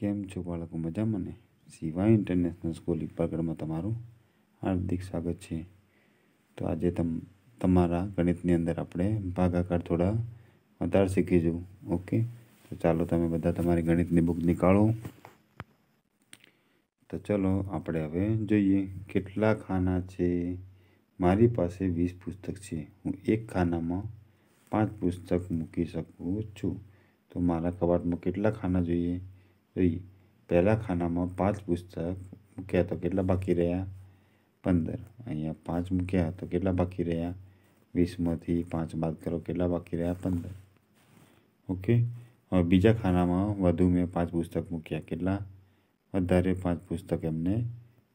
કેમ છો બાળકો મજામાં ને શિવાય ઇન્ટરનેશનલ સ્કૂલ પગડમાં તમારું હાર્દિક સ્વાગત છે તો આજે તમ તમારા ગણિતની અંદર આપણે ભાગાકાર થોડા વધારે શીખીશું ઓકે તો ચાલો તમે બધા તમારી ગણિતની બુક નીકાળો તો ચલો આપણે હવે જોઈએ કેટલા ખાના છે મારી પાસે વીસ પુસ્તક છે હું એક ખાનામાં પાંચ પુસ્તક મૂકી શકું છું તો મારા કબાટમાં કેટલા ખાના જોઈએ रही पहला खाना में पांच पुस्तक मुक्या तो के बाकी रहा पंदर अँ पांच मुक्या तो के बाकी रहा वीस में थी पांच बात करो के बाकी रहा पंदर ओके और बीजा खाना में वु में पांच पुस्तक मुक्या के वारे पांच पुस्तक हमने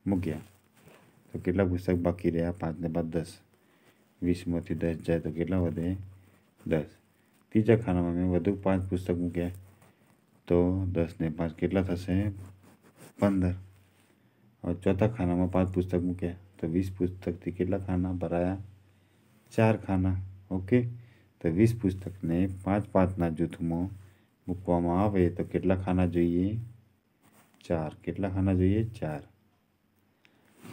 मुक्या तो के पुस्तक बाकी रहा पाँच ने बाद दस वीस में दस जाए तो के दस तीजा खाना में मैं वु पांच पुस्तक मुक्या તો દસને પાંચ કેટલા થશે પંદર હવે ચોથા ખાનામાં પાંચ પુસ્તક મૂક્યા તો વીસ પુસ્તકથી કેટલા ખાના ભરાયા ચાર ખાના ઓકે તો વીસ પુસ્તકને પાંચ પાંચના જૂથમાં મૂકવામાં આવે તો કેટલા ખાના જોઈએ ચાર કેટલા ખાના જોઈએ ચાર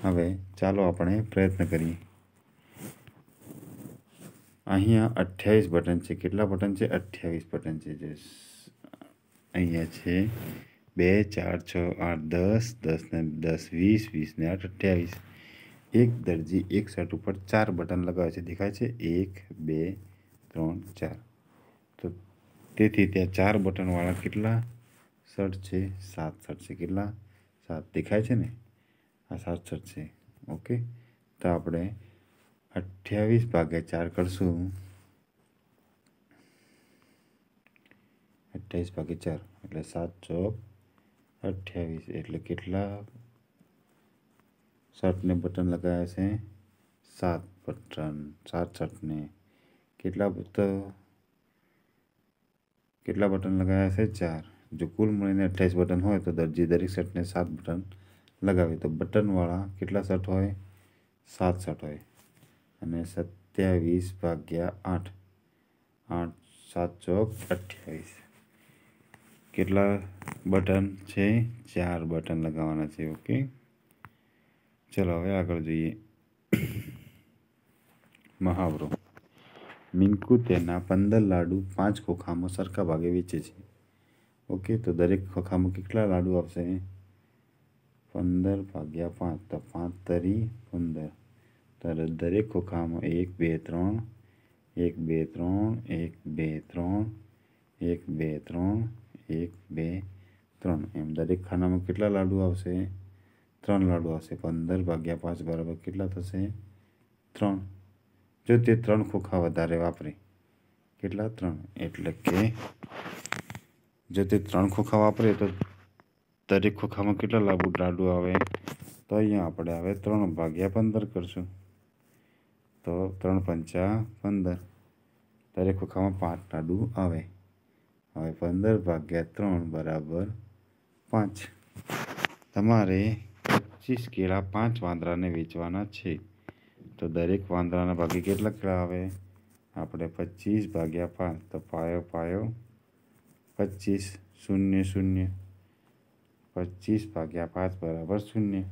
હવે ચાલો આપણે પ્રયત્ન કરીએ અહીંયા અઠ્યાવીસ બટન છે કેટલા બટન છે અઠ્યાવીસ બટન છે જે અહીંયા છે બે ચાર છ આઠ દસ દસ ને દસ વીસ વીસને આઠ અઠ્યાવીસ એક દરજી એક શર્ટ ઉપર ચાર બટન લગાવે છે દેખાય છે એક બે ત્રણ ચાર તો તેથી ત્યાં ચાર બટનવાળા કેટલા શર્ટ છે સાત શર્ટ છે કેટલા સાત દેખાય છે ને આ સાત શર્ટ છે ઓકે તો આપણે અઠ્યાવીસ ભાગે ચાર કરશું અઠ્યાવીસ ભાગે ચાર એટલે સાત ચોક અઠ્યાવીસ એટલે કેટલા શર્ટને બટન લગાવ્યા છે સાત બટન સાત શર્ટને કેટલા કેટલા બટન લગાવ્યા છે ચાર જો કુલ મળીને અઠ્યાવીસ બટન હોય તો દરજી દરેક શર્ટને સાત બટન લગાવે તો બટનવાળા કેટલા શર્ટ હોય સાત શર્ટ હોય અને સત્યાવીસ ભાગ્યા આઠ આઠ સાત ચોક અઠ્યાવીસ કેટલા બટન છે ચાર બટન લગાવવાના છે ઓકે ચલો હવે આગળ જોઈએ મહાવરો મિન્કુ તેના પંદર લાડુ પાંચ ખોખામાં સરખા ભાગે વેચે છે ઓકે તો દરેક ખોખામાં કેટલા લાડુ આવશે પંદર ભાગ્યા પાંચ તો પાંચ તરી પંદર ત્યારે દરેક ખોખામાં એક બે ત્રણ એક બે ત્રણ એક બે ત્રણ એક બે ત્રણ એક બે ત્રણ એમ દરેક ખાનામાં કેટલા લાડુ આવશે ત્રણ લાડુ આવશે પંદર ભાગ્યા પાંચ બરાબર કેટલા થશે ત્રણ જો તે ત્રણ ખોખા વધારે વાપરે કેટલા ત્રણ એટલે કે જો તે ત્રણ ખોખા વાપરે તો દરેક ખોખામાં કેટલા લાડુ લાડુ આવે તો અહીંયા આપણે હવે ત્રણ ભાગ્યા પંદર કરશું તો ત્રણ પંચા પંદર દરેક ખોખામાં પાંચ લાડુ આવે હવે પંદર ભાગ્યા ત્રણ બરાબર પાંચ તમારે પચીસ કેળા પાંચ વાંદરાને વેચવાના છે તો દરેક વાંદરાના ભાગે કેટલા કેળા આવે આપણે પચીસ ભાગ્યા પાંચ તો પાયો પાયો પચીસ શૂન્ય શૂન્ય પચીસ ભાગ્યા પાંચ બરાબર શૂન્ય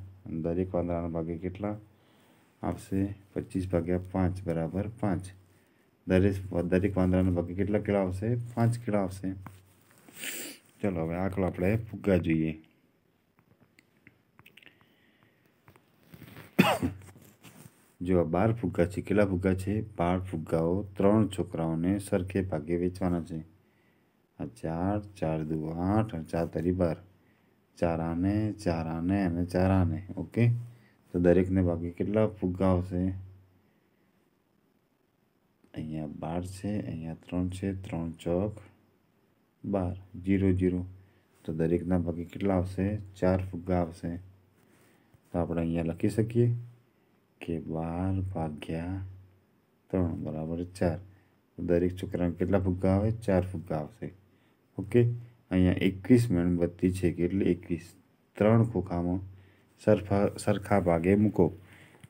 દરેક વાંદરાના ભાગે કેટલા આપશે પચીસ ભાગ્યા પાંચ બરાબર પાંચ દરેક દરેક વાંદરાના ભાગે કેટલા કીડા આવશે પાંચ કીડા આવશે ચલો હવે આંકડો આપણે ફુગ્ગા જોઈએ જો બાર ફુગ્ગા છે કેટલા ફુગ્ગા છે બાર ફુગ્ગાઓ ત્રણ છોકરાઓને સરખે ભાગે વેચવાના છે આ ચાર ચાર દુ આઠ અને ચાર તરી બાર ચાર આને ચાર આને અને ચાર આને ઓકે તો દરેકને ભાગે કેટલા ફુગ્ગા આવશે અહીંયા બાર છે અહીંયા ત્રણ છે ત્રણ ચોક બાર જીરો જીરો તો દરેકના ભાગે કેટલા આવશે ચાર ફુગ્ગા આવશે તો આપણે અહીંયા લખી શકીએ કે બાર ભાગ્યા ત્રણ બરાબર ચાર દરેક છોકરાને કેટલા ફુગ્ગા આવે ચાર ફુગ્ગા આવશે ઓકે અહીંયા એકવીસ મીણબત્તી છે કેટલી એકવીસ ત્રણ ખોખામાં સરખા સરખા ભાગે મૂકો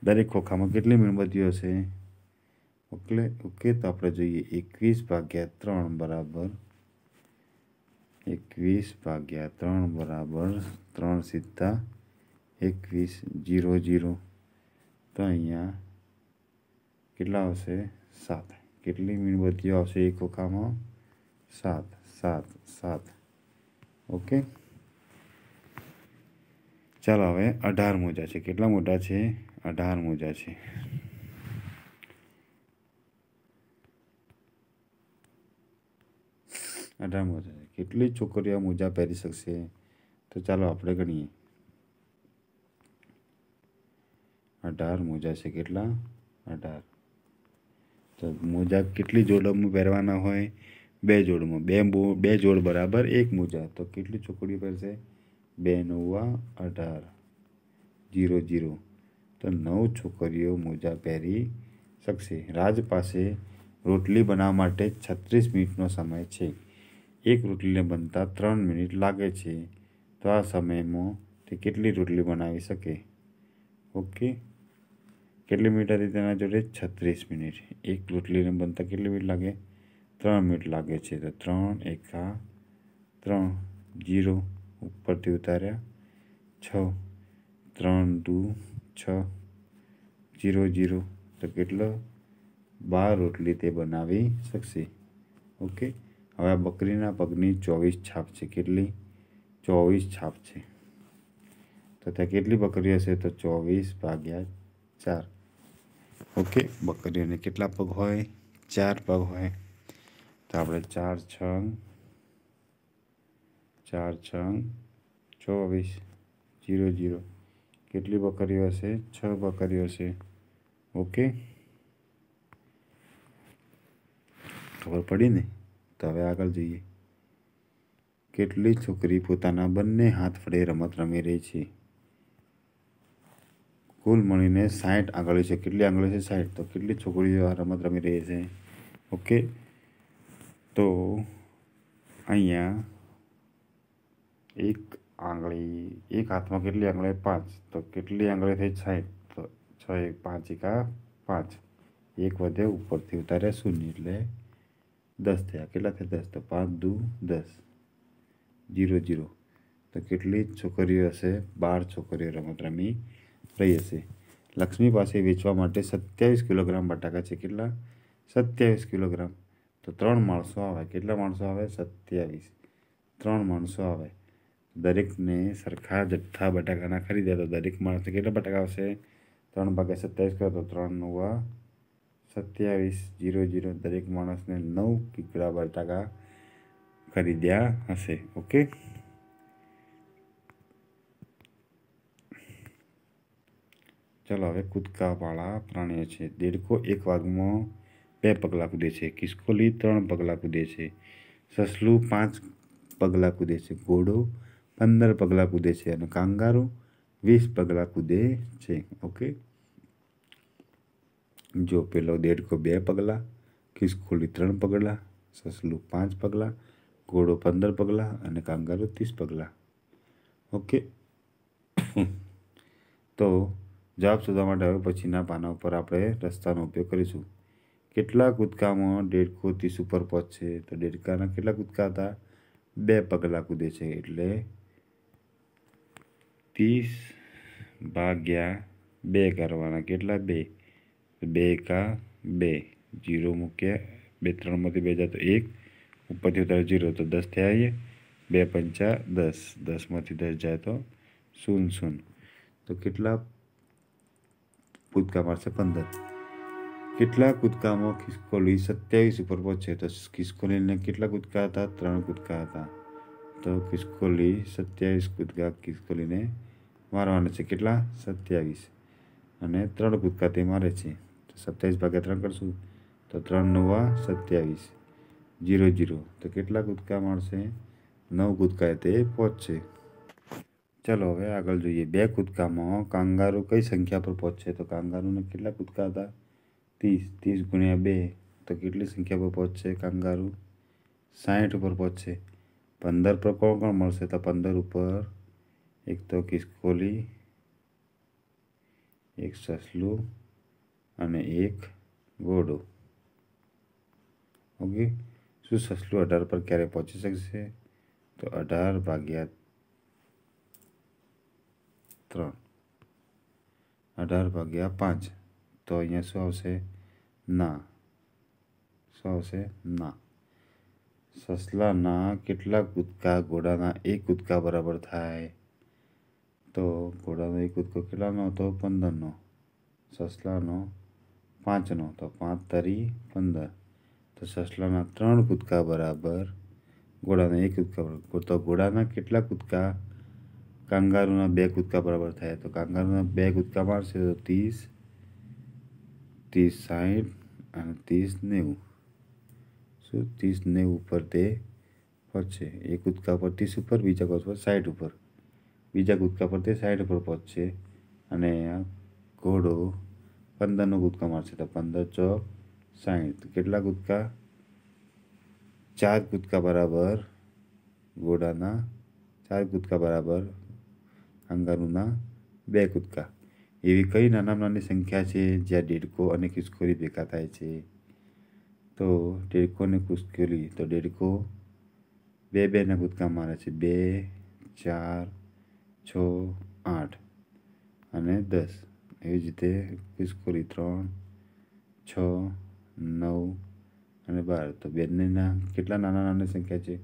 દરેક ખોખામાં કેટલી મીણબત્તીઓ છે ओके ओके तो आप जो एक भाग्या त्र बराबर एक भाग्या त्र बराबर त्र सीता एक जीरो जीरो तो अँ के सात के मीणबत्ती एक खा सात सात सात ओके चलो हमें अठार मोजा है के अठार मोजा है અઢાર મોજા કેટલી છોકરીઓ મોજા પહેરી શકશે તો ચાલો આપણે ગણીએ અઢાર મોજા છે કેટલા અઢાર તો મોજા કેટલી જોડમાં પહેરવાના હોય બે જોડમાં બે બે જોડ બરાબર એક મોજા તો કેટલી છોકરીઓ પહેરશે બે નવ્વા અઢાર જીરો જીરો તો નવ છોકરીઓ મોજા પહેરી શકશે રાજ પાસે રોટલી બનાવવા માટે છત્રીસ મિનિટનો સમય છે એક રોટલીને બનતા ત્રણ મિનિટ લાગે છે તો આ સમયમાં તે કેટલી રોટલી બનાવી શકે ઓકે કેટલી મિનિટ હતી તેના જોડે છત્રીસ મિનિટ એક રોટલીને બનતા કેટલી મિનિટ લાગે ત્રણ મિનિટ લાગે છે તો ત્રણ એકા ત્રણ જીરો ઉપરથી ઉતાર્યા છ ત્રણ દુ છ જીરો જીરો તો કેટલો બાર રોટલી તે બનાવી શકશે ઓકે હવે આ બકરીના પગની ચોવીસ છાપ છે કેટલી ચોવીસ છાપ છે તો ત્યાં કેટલી બકરી હશે તો ચોવીસ ભાગ્યા ચાર ઓકે બકરીઓને કેટલા પગ હોય ચાર પગ હોય તો આપણે ચાર છ ચાર છ ચોવીસ જીરો જીરો કેટલી બકરીઓ હશે છ બકરીઓ હશે ઓકે ખબર પડી ને તો હવે આગળ જોઈએ કેટલી છોકરી પોતાના બંને હાથ વડે રમત રમી રહી છે કુલ મળીને સાઠ આંગળી છે કેટલી આંગળી છે સાઠ તો કેટલી છોકરીઓ આ રમત રમી રહી છે ઓકે તો અહીંયા એક આંગળી એક હાથમાં કેટલી આંગળી પાંચ તો કેટલી આંગળી થઈ સાઠ તો છ એક પાંચ એકા પાંચ એક વધે ઉપરથી ઉતારે શૂન્ય એટલે દસ થયા કેટલા થયા દસ તો પાંચ દુ દસ જીરો જીરો તો કેટલી છોકરીઓ હશે બાર છોકરીઓ રમત રમી રહી હશે લક્ષ્મી પાસે વેચવા માટે સત્યાવીસ કિલોગ્રામ બટાકા છે કેટલા સત્યાવીસ કિલોગ્રામ તો ત્રણ માણસો આવે કેટલા માણસો આવે સત્યાવીસ ત્રણ માણસો આવે દરેકને સરખા જથ્થા બટાકાના ખરીદ્યા તો દરેક માણસને કેટલા બટાકા આવશે ત્રણ ભાગે સત્યાવીસ કરો તો ત્રણ નવા સત્યાવીસ જીરો જીરો દરેક માણસને નવ પીપળા બટાકા ખરીદ્યા હશે ઓકે ચાલો હવે કૂદકાવાળા પ્રાણીઓ છે દેડકો એક વાઘમાં બે પગલાં કૂદે છે કિસ્કોલી ત્રણ પગલાં કૂદે છે સસલું પાંચ પગલાં કૂદે છે ઘોડો પંદર પગલાં કૂદે છે અને કાંગારો વીસ પગલાં કૂદે છે ઓકે જો પેલો દેડકો બે પગલાં ખિસકોલી ત્રણ પગલાં સસલું પાંચ પગલાં ઘોડો પંદર પગલાં અને કાંગારો ત્રીસ પગલાં ઓકે તો જવાબ શોધવા માટે હવે પછીના પાના ઉપર આપણે રસ્તાનો ઉપયોગ કરીશું કેટલા કૂદકામાં દેડકો ત્રીસ ઉપર પહોંચશે તો દેડકાના કેટલા કૂદકા હતા બે પગલાં કૂદે છે એટલે ત્રીસ ભાગ્યા બે કરવાના કેટલા બે બે એકા બે જીરો મૂક્યા બે ત્રણમાંથી બે જાય તો એક ઉપરથી ઉતારો જીરો તો દસ થયા આવીએ બે પંચા દસ દસમાંથી દસ જાય તો શૂન શૂન તો કેટલા કૂદકા મારશે પંદર કેટલા કૂદકામાં ખિસકોલી સત્યાવીસ ઉપર પહોંચે તો ખિસકોલીને કેટલા કૂદકા હતા ત્રણ કૂદકા હતા તો ખિસકોલી સત્યાવીસ કૂદકા ખિસકોલીને મારવાના છે કેટલા સત્યાવીસ અને ત્રણ કૂદકા તે મારે છે सत्याईस भाग्य त्रम करशू तो त्रवा सत्यावीस जीरो जीरो तो के गुदका मैं नौ गुदका है चलो हमें आग जो बे कूदका में कांगारू कई संख्या पर पहुँचे तो कांगारू ने के कूदका था तीस तीस गुणिया बे तो के संख्या पर पहुँचे कांगारू साइठ पर पहुँचे पंदर पर कौन कौन मैं तो पंदर पर एक तो किसकोली एक ससलू અને એક ઘોડો ઓકે શું સસલું અઢાર પર ક્યારે પહોંચી શકશે તો અઢાર ભાગ્યા ત્રણ અઢાર ભાગ્યા પાંચ તો અહીંયા શું આવશે ના શું આવશે ના સસલાના કેટલા કૂદકા ઘોડાના એક કૂદકા બરાબર થાય તો ઘોડાનો એક કૂદકો કેટલાનો હતો પંદરનો સસલાનો પાંચનો તો પાંચ તરી પંદર તો સસલાના ત્રણ કૂદકા બરાબર ઘોડાના એક કૂદકા બરાબર તો ઘોડાના કેટલા કૂદકા કાંગારૂના બે કૂદકા બરાબર થાય તો કાંગારુના બે કૂદકા મારશે તો ત્રીસ ત્રીસ સાહીઠ અને ત્રીસ નેવું શું ત્રીસ નેવું ઉપર તે પહોંચશે એક કૂદકા પર ત્રીસ ઉપર બીજા કોચ પર સાઠ ઉપર બીજા કૂદકા પર તે સાઠ ઉપર પહોંચશે અને ઘોડો પંદરનો ગુદકા મારશે તો પંદર ચોક સાઠ કેટલા ગુદકા ચાર કૂદકા બરાબર ઘોડાના ચાર કૂદકા બરાબર અંગારુના બે કૂદકા એવી કઈ નાના નાની સંખ્યા છે જ્યાં દેડકો અને કિસ્કોરી ભેગા થાય છે તો દેડકો અને કુસ્કોરી તો દેડકો બે બેના કૂદકા મારે છે બે ચાર છ આઠ અને દસ એવી જ રીતે પિસ્કોરી ત્રણ છ નવ અને બાર તો બંનેના કેટલા નાના નાના સંખ્યા છે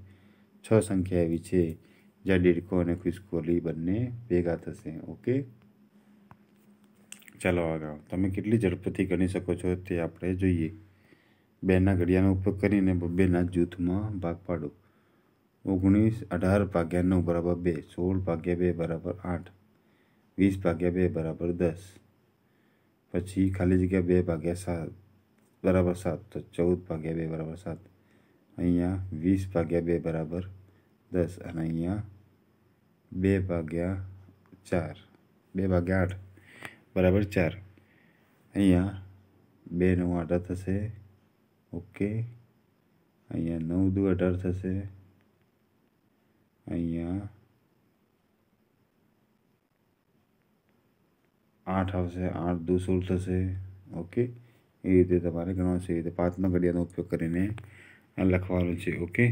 છ સંખ્યા એવી છે જ્યાં દેડકો અને ખુશકોલી બંને ભેગા થશે ઓકે ચાલો આગળ તમે કેટલી ઝડપથી ગણી શકો છો તે આપણે જોઈએ બેના ઘડિયાળનો ઉપયોગ કરીને બબ્બેના જૂથમાં ભાગ પાડો ઓગણીસ અઢાર ભાગ્યા નવ બરાબર બે સોળ ભાગ્યા બે બરાબર આઠ વીસ ભાગ્યા બે બરાબર દસ પછી ખાલી જગ્યા બે ભાગ્યા સાત બરાબર સાત તો ચૌદ ભાગ્યા બે બરાબર સાત અહીંયા વીસ ભાગ્યા બે બરાબર દસ અને અહીંયા બે ભાગ્યા ચાર બે ભાગ્યા આઠ બરાબર ચાર અહીંયા બે નવ અઢાર થશે ઓકે અહીંયા નવ દુ અઢાર થશે અહીંયા આઠ આવશે આઠ દુ સોળ થશે ઓકે એ રીતે તમારે ગણવાનું છે એ રીતે પાંચના ઘડિયાળનો ઉપયોગ કરીને લખવાનું છે ઓકે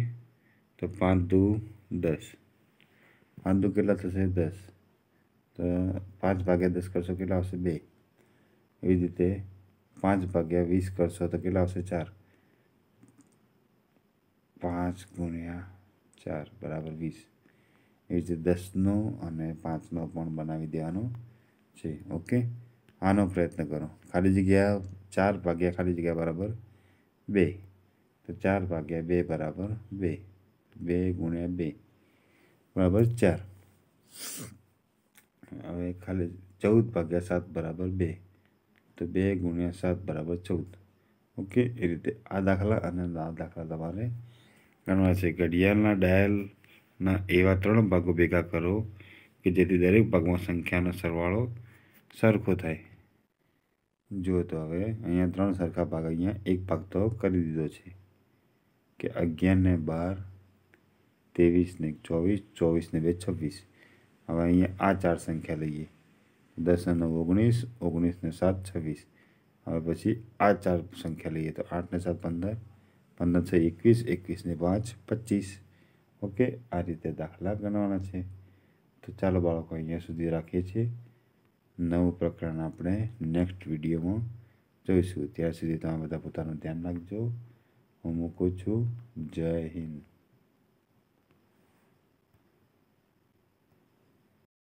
તો પાંચ દુ દસ પાંચ દુ કેટલા થશે દસ તો પાંચ ભાગ્યા દસ કરશો કેટલા આવશે બે એવી રીતે પાંચ ભાગ્યા વીસ કરશો તો કેટલા આવશે ચાર પાંચ ગુણ્યા ચાર બરાબર વીસ એ રીતે દસનો અને પાંચનો પણ બનાવી દેવાનો છે ઓકે આનો પ્રયત્ન કરો ખાલી જગ્યા ચાર ભાગ્યા ખાલી જગ્યા બરાબર બે તો ચાર ભાગ્યા બે બરાબર બે બે ગુણ્યા બે બરાબર ચાર હવે ખાલી ચૌદ ભાગ્યા સાત બરાબર બે તો બે ગુણ્યા સાત બરાબર ચૌદ ઓકે એ રીતે આ દાખલા અને આ દાખલા તમારે ગણવા છે ઘડિયાળના ડાયલના એવા ત્રણ ભાગો ભેગા કરો કે જેથી દરેક ભાગમાં સંખ્યાનો સરવાળો સરખો થાય જો તો હવે અહીંયા ત્રણ સરખા ભાગ અહીંયા એક ભાગ તો કરી દીધો છે કે અગિયારને બાર ત્રેવીસને ચોવીસ ચોવીસને બે છવ્વીસ હવે અહીંયા આ ચાર સંખ્યા લઈએ દસ અને ઓગણીસ ઓગણીસને સાત છવ્વીસ હવે પછી આ ચાર સંખ્યા લઈએ તો આઠને સાત પંદર પંદર છ એકવીસ એકવીસને પાંચ પચીસ ઓકે આ રીતે દાખલા ગણવાના છે તો ચાલો બાળકો અહીંયા સુધી રાખીએ છીએ નવું પ્રકરણ આપણે નેક્સ્ટ વિડીયોમાં જોઈશું ત્યાં સુધી તમે બધા પોતાનું ધ્યાન રાખજો હું મૂકું છું જય હિન્દ